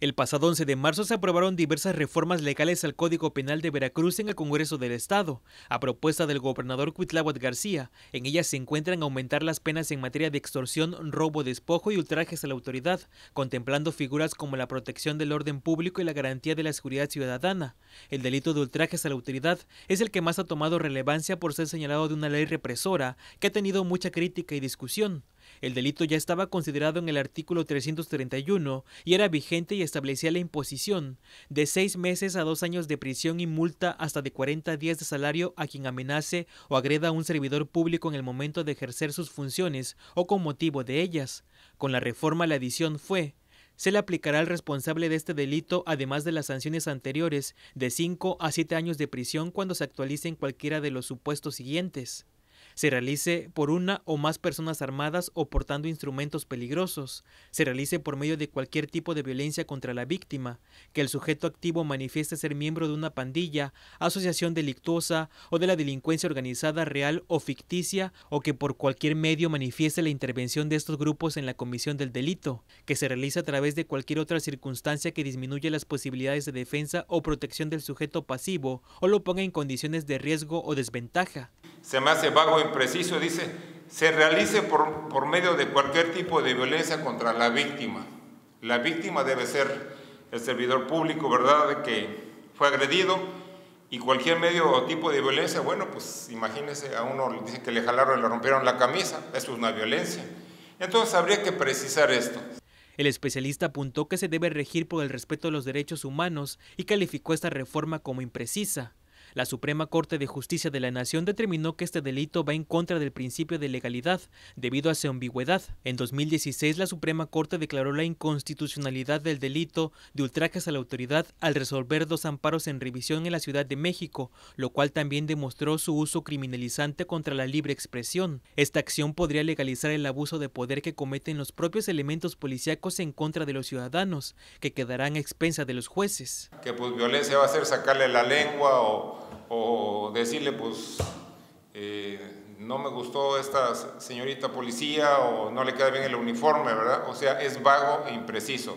El pasado 11 de marzo se aprobaron diversas reformas legales al Código Penal de Veracruz en el Congreso del Estado, a propuesta del gobernador Cuitláhuac García. En ellas se encuentran aumentar las penas en materia de extorsión, robo, despojo y ultrajes a la autoridad, contemplando figuras como la protección del orden público y la garantía de la seguridad ciudadana. El delito de ultrajes a la autoridad es el que más ha tomado relevancia por ser señalado de una ley represora que ha tenido mucha crítica y discusión. El delito ya estaba considerado en el artículo 331 y era vigente y establecía la imposición de seis meses a dos años de prisión y multa hasta de 40 días de salario a quien amenace o agreda a un servidor público en el momento de ejercer sus funciones o con motivo de ellas. Con la reforma la adición fue se le aplicará al responsable de este delito, además de las sanciones anteriores, de cinco a siete años de prisión cuando se actualice en cualquiera de los supuestos siguientes se realice por una o más personas armadas o portando instrumentos peligrosos, se realice por medio de cualquier tipo de violencia contra la víctima, que el sujeto activo manifieste ser miembro de una pandilla, asociación delictuosa o de la delincuencia organizada real o ficticia, o que por cualquier medio manifieste la intervención de estos grupos en la comisión del delito, que se realice a través de cualquier otra circunstancia que disminuya las posibilidades de defensa o protección del sujeto pasivo o lo ponga en condiciones de riesgo o desventaja se me hace vago e impreciso, dice, se realice por, medio de cualquier tipo de violencia contra la víctima. La víctima debe ser el servidor público, ¿verdad?, de que fue agredido y cualquier medio o tipo de violencia, bueno, pues imagínense, a uno le dice que le jalaron, le rompieron la camisa, eso es una violencia. Entonces habría que precisar esto. El especialista apuntó que se debe regir por el respeto a los derechos humanos y calificó esta reforma como imprecisa, la Suprema Corte de Justicia de la Nación determinó que este delito va en contra del principio de legalidad debido a su ambigüedad. En 2016, la Suprema Corte declaró la inconstitucionalidad del delito de ultrajes a la autoridad al resolver dos amparos en revisión en la Ciudad de México, lo cual también demostró su uso criminalizante contra la libre expresión. Esta acción podría legalizar el abuso de poder que cometen los propios elementos policíacos en contra de los ciudadanos, que quedarán a expensas de los jueces. Que pues violencia va a ser sacarle la lengua o o decirle, pues, eh, no me gustó esta señorita policía o no le queda bien el uniforme, ¿verdad? O sea, es vago e impreciso.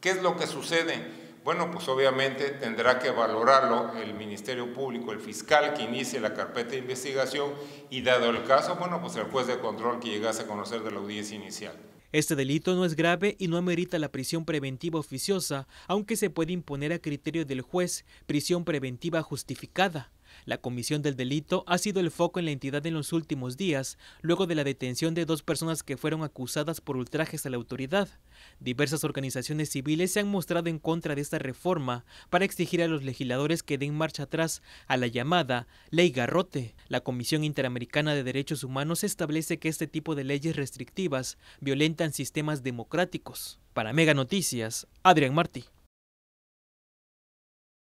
¿Qué es lo que sucede? Bueno, pues obviamente tendrá que valorarlo el Ministerio Público, el fiscal que inicie la carpeta de investigación y dado el caso, bueno, pues el juez de control que llegase a conocer de la audiencia inicial. Este delito no es grave y no amerita la prisión preventiva oficiosa, aunque se puede imponer a criterio del juez prisión preventiva justificada. La comisión del delito ha sido el foco en la entidad en los últimos días, luego de la detención de dos personas que fueron acusadas por ultrajes a la autoridad. Diversas organizaciones civiles se han mostrado en contra de esta reforma para exigir a los legisladores que den marcha atrás a la llamada Ley Garrote. La Comisión Interamericana de Derechos Humanos establece que este tipo de leyes restrictivas violentan sistemas democráticos. Para Mega Noticias, Adrián Martí.